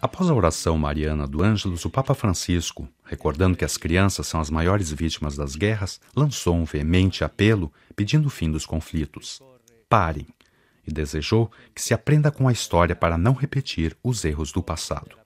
Após a oração mariana do Ângelus, o Papa Francisco, recordando que as crianças são as maiores vítimas das guerras, lançou um veemente apelo pedindo o fim dos conflitos. Parem! E desejou que se aprenda com a história para não repetir os erros do passado.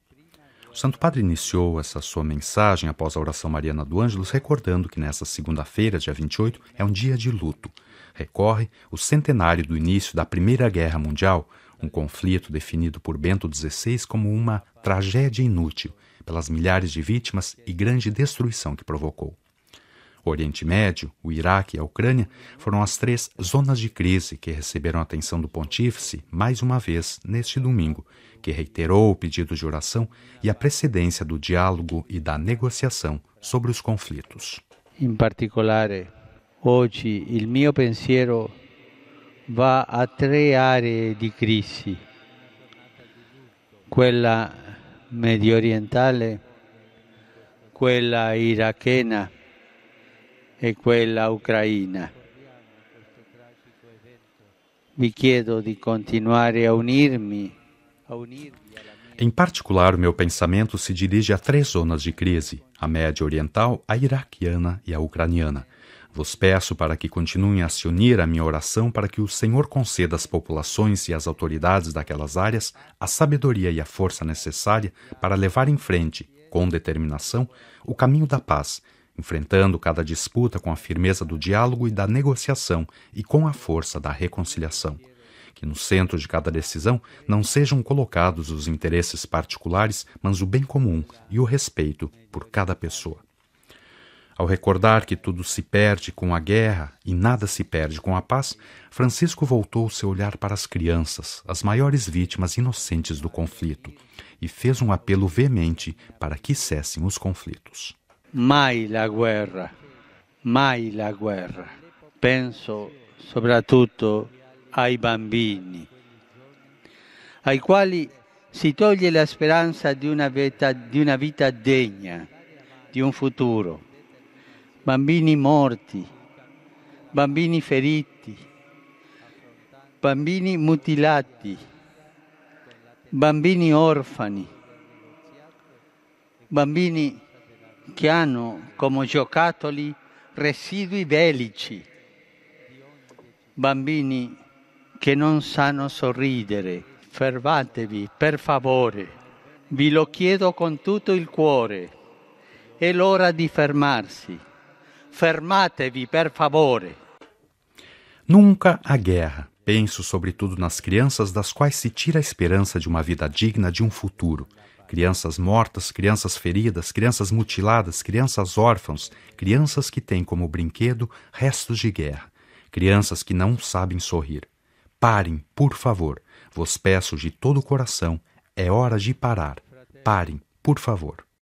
O Santo Padre iniciou essa sua mensagem após a oração mariana do Ângelus, recordando que nesta segunda-feira, dia 28, é um dia de luto. Recorre o centenário do início da Primeira Guerra Mundial, um conflito definido por Bento XVI como uma tragédia inútil, pelas milhares de vítimas e grande destruição que provocou. O Oriente Médio, o Iraque e a Ucrânia foram as três zonas de crise que receberam a atenção do pontífice mais uma vez neste domingo, que reiterou o pedido de oração e a precedência do diálogo e da negociação sobre os conflitos. Em particular, hoje, o meu pensiero va a tre aree di crisi, quella medio orientale, quella irachena e quella ucraina. Vi chiedo di continuare a unirmi. A unirmi em particular, o meu pensamento se dirige a três zonas de crise: a média oriental, a iraquiana e a ucraniana. Vos peço para que continuem a se unir à minha oração para que o Senhor conceda às populações e às autoridades daquelas áreas a sabedoria e a força necessária para levar em frente, com determinação, o caminho da paz, enfrentando cada disputa com a firmeza do diálogo e da negociação e com a força da reconciliação. Que no centro de cada decisão não sejam colocados os interesses particulares, mas o bem comum e o respeito por cada pessoa. Ao recordar que tudo se perde com a guerra e nada se perde com a paz, Francisco voltou seu olhar para as crianças, as maiores vítimas inocentes do conflito, e fez um apelo veemente para que cessem os conflitos. Mai la guerra, mai la guerra. Penso soprattutto ai bambini, ai quali si toglie la speranza di una vita, di una vita degna, di un futuro. bambini morti, bambini feriti, bambini mutilati, bambini orfani, bambini che hanno come giocattoli residui bellici, bambini che non sanno sorridere. Fermatevi, per favore. Vi lo chiedo con tutto il cuore. È l'ora di fermarsi. Fermatevi, per favore. Nunca a guerra. Penso sobretudo nas crianças das quais se tira a esperança de uma vida digna, de um futuro. Crianças mortas, crianças feridas, crianças mutiladas, crianças órfãos, crianças que têm como brinquedo restos de guerra, crianças que não sabem sorrir. Parem, por favor. Vos peço de todo o coração, é hora de parar. Parem, por favor.